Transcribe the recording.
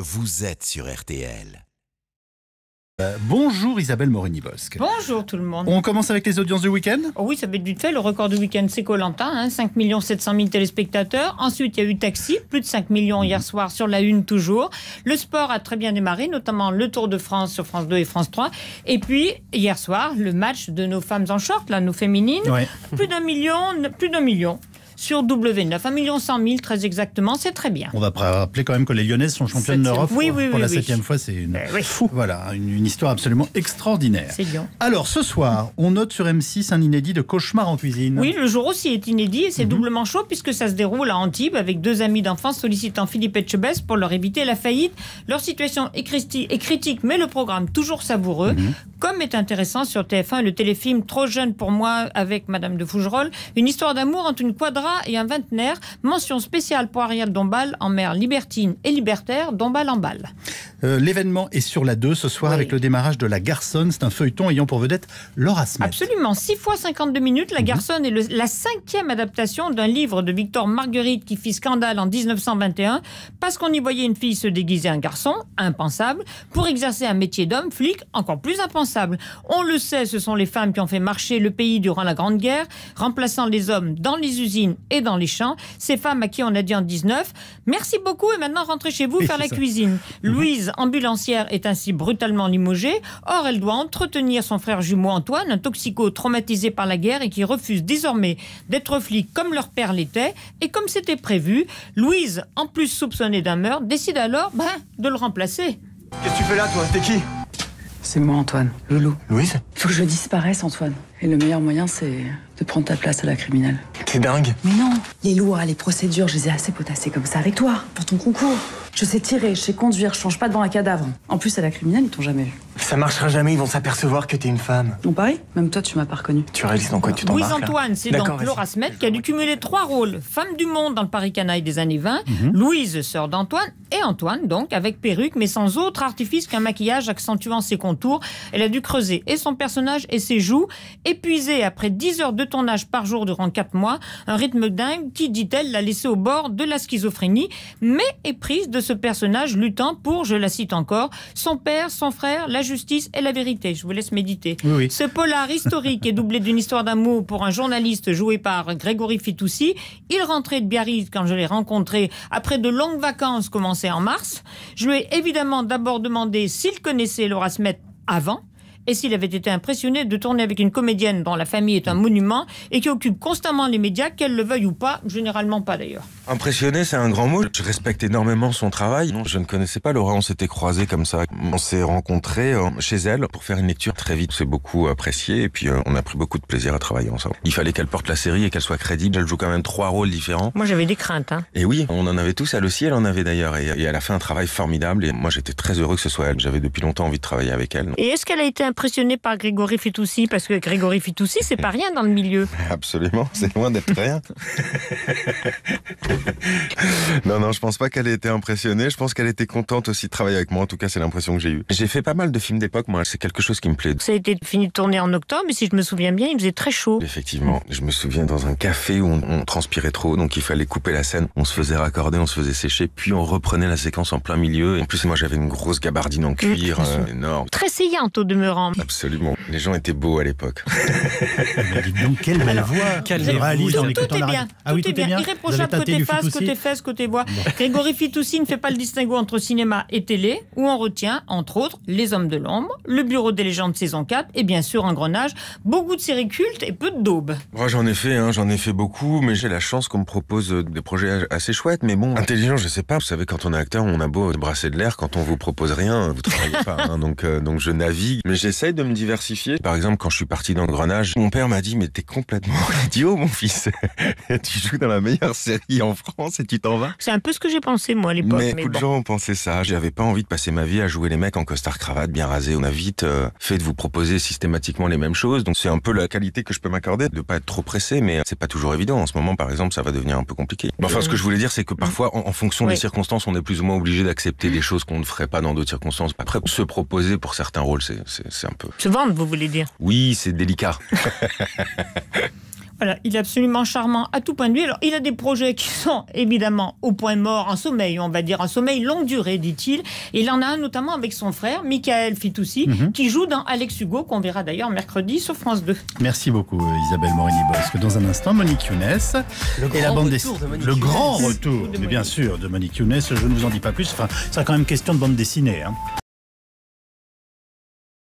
Vous êtes sur RTL. Euh, bonjour Isabelle Morini-Bosque. Bonjour tout le monde. On commence avec les audiences du week-end Oui, ça va être vite fait. Le record du week-end, c'est Colanta, 5 700 000 téléspectateurs. Ensuite, il y a eu Taxi, plus de 5 millions hier mhm. soir sur la une toujours. Le sport a très bien démarré, notamment le Tour de France sur France 2 et France 3. Et puis, hier soir, le match de nos femmes en short, là, nos féminines, plus d'un million, plus d'un million sur W9. 1 100 000, très exactement, c'est très bien. On va rappeler quand même que les Lyonnaises sont championnes d'Europe oui, pour la septième fois. C'est une... Eh fou. Voilà, une, histoire absolument extraordinaire. Alors ce soir, on note sur M6 un inédit de cauchemar en cuisine. Oui, le jour aussi est inédit et c'est mhm. doublement chaud puisque ça se déroule à Antibes avec deux amis d'enfance sollicitant Philippe Etchebest pour leur éviter la faillite. Leur situation est, critique, mais le programme toujours savoureux. Mhm. Comme est intéressant sur TF1 le téléfilm Trop jeune pour moi avec Madame de Fougerolles, une histoire d'amour entre une quadra et un vingtenaire. Mention spéciale pour Ariel Dombal en mer libertine et libertaire, Dombal en balle. Euh, l'événement est sur la 2 ce soir avec le démarrage de La Garçonne. C'est un feuilleton ayant pour vedette Laura Smith. Absolument. 6 fois 52 minutes, La mhm. Garçonne est la cinquième adaptation d'un livre de Victor Marguerite qui fit scandale en 1921 parce qu'on y voyait une fille se déguiser un garçon, impensable, pour exercer un métier d'homme, flic, encore plus impensable. On le sait, ce sont les femmes qui ont fait marcher le pays durant la Grande Guerre, remplaçant les hommes dans les usines et dans les champs. Ces femmes à qui on a dit en 19, merci beaucoup et maintenant rentrez chez vous faire la cuisine. Mhm. Louise ambulancière, est ainsi brutalement limogée. Or, elle doit entretenir son frère jumeau Antoine, un toxico traumatisé par la guerre et qui refuse désormais d'être flic comme leur père l'était. Et comme c'était prévu, Louise, en plus soupçonnée d'un meurtre, décide alors ben, de le remplacer. Qu'est-ce que tu fais là, toi T'es qui C'est moi, Antoine, le loup. Louise Faut que je disparaisse, Antoine. Et le meilleur moyen, c'est de prendre ta place à la criminelle. T'es dingue Mais non Les lois, les procédures, je les ai assez potassées comme ça avec toi, pour ton concours. Je sais tirer, je sais conduire, je change pas devant un cadavre. En plus, à la criminelle, ils t'ont jamais vu. Ça marchera jamais, ils vont s'apercevoir que t'es une femme. ou pareil Même toi, tu m'as pas reconnue. Tu réalises dans quoi tu t'embarques Louise-Antoine, c'est donc Laura Smet qui a dû cumuler trois rôles. Femme du monde dans le Paris Canaille des années 20, mhm. Louise, sœur d'Antoine, et Antoine, donc, avec perruque, mais sans autre artifice qu'un maquillage accentuant ses contours. Elle a dû creuser et son personnage et ses joues, épuisé après 10 heures de tournage par jour durant 4 mois, un rythme dingue qui, dit-elle, l'a laissé au bord de la schizophrénie, mais éprise de ce personnage luttant pour, je la cite encore, son père, son frère, la justice et la vérité. Je vous laisse méditer. Oui, Ce polar historique est doublé d'une histoire d'amour pour un journaliste joué par Grégory Fitoussi. Il rentrait de Biarritz quand je l'ai rencontré après de longues vacances commencées en mars. Je lui ai évidemment d'abord demandé s'il connaissait Laura Smith avant et s'il avait été impressionné de tourner avec une comédienne dont la famille est un mm. monument et qui occupe constamment les médias, qu'elle le veuille ou pas, généralement pas d'ailleurs. Impressionné, c'est un grand mot. Je respecte énormément son travail. je ne connaissais pas Laura, on s'était croisés comme ça. On s'est rencontrés euh, chez elle pour faire une lecture très vite. C'est beaucoup apprécié et puis euh, on a pris beaucoup de plaisir à travailler ensemble. Il fallait qu'elle porte la série et qu'elle soit crédible. Elle joue quand même trois rôles différents. Moi j'avais des craintes. Hein. Et oui, on en avait tous. Elle aussi, elle en avait d'ailleurs. Et, elle a fait un travail formidable et moi j'étais très heureux que ce soit elle. J'avais depuis longtemps envie de travailler avec elle. Et est-ce qu'elle a été impressionné par Grégory Fitoussi parce que Grégory Fitoussi, c'est pas rien dans le milieu. Absolument, c'est loin d'être rien. non, non, je pense pas qu'elle ait été impressionnée. Je pense qu'elle était contente aussi de travailler avec moi. En tout cas, c'est l'impression que j'ai eue. J'ai fait pas mal de films d'époque, moi. C'est quelque chose qui me plaît. Ça a été fini de tourner en octobre, et si je me souviens bien, il faisait très chaud. Effectivement, je me souviens dans un café où on, transpirait trop, donc il fallait couper la scène. On se faisait raccorder, on se faisait sécher, puis on reprenait la séquence en plein milieu. En plus, moi, j'avais une grosse gabardine en mmh, cuir euh, énorme. Très saillante au demeurant. Absolument. Les gens étaient beaux à l'époque. donc, quelle belle voix Quelle tout est bien. Ah oui, tout, est bien. Irréprochable côté face, côté fesse, côté voix. Grégory Fitoussi ne fait pas le distinguo entre cinéma et télé, où on retient, entre autres, Les Hommes de l'Ombre, Le Bureau des légendes saison 4, et bien sûr Grenage. Beaucoup de séries cultes et peu de daubes. Moi, j'en ai fait, hein, j'en ai fait beaucoup, mais j'ai la chance qu'on me propose euh, des projets assez chouettes. Mais bon, intelligent, je sais pas. Vous savez, quand on est acteur, on a beau brasser de l'air, quand on vous propose rien, vous travaillez pas. Hein. donc, euh, donc je navigue, mais j'ai j'essaye de me diversifier. Par exemple, quand je suis parti dans le grenage, mon père m'a dit Mais t'es complètement idiot, mon fils. tu joues dans la meilleure série en France et tu t'en vas. C'est un peu ce que j'ai pensé, moi, à l'époque. Mais, beaucoup de gens ont pensé ça. J'avais pas envie de passer ma vie à jouer les mecs en costard-cravate bien rasé. On a vite euh, fait de vous proposer systématiquement les mêmes choses. Donc, c'est un peu la qualité que je peux m'accorder de pas être trop pressé, mais c'est pas toujours évident. En ce moment, par exemple, ça va devenir un peu compliqué. enfin, ce euh, que je voulais dire, c'est que mm. parfois, en, fonction des circonstances, on est plus ou moins obligé d'accepter mm. des choses qu'on ne ferait pas dans d'autres circonstances. Après, se proposer pour certains rôles, c'est c'est un peu. Se vendre, vous voulez dire Oui, c'est délicat. Voilà, il est absolument charmant à tout point de vue. Alors, il a des projets qui sont évidemment au point mort, en sommeil, on va dire, en sommeil longue durée, dit-il. Et il en a un notamment avec son frère, Michael Fitoussi, mhm. qui joue dans Alex Hugo, qu'on verra d'ailleurs mercredi sur France 2. Merci beaucoup, Isabelle Morini-Bosque. Dans un instant, Monique Younes et la bande dessinée. le grand retour, mais bien sûr, de Monique Younes. Je ne vous en dis pas plus. Enfin, ce sera quand même question de bande dessinée. Hein.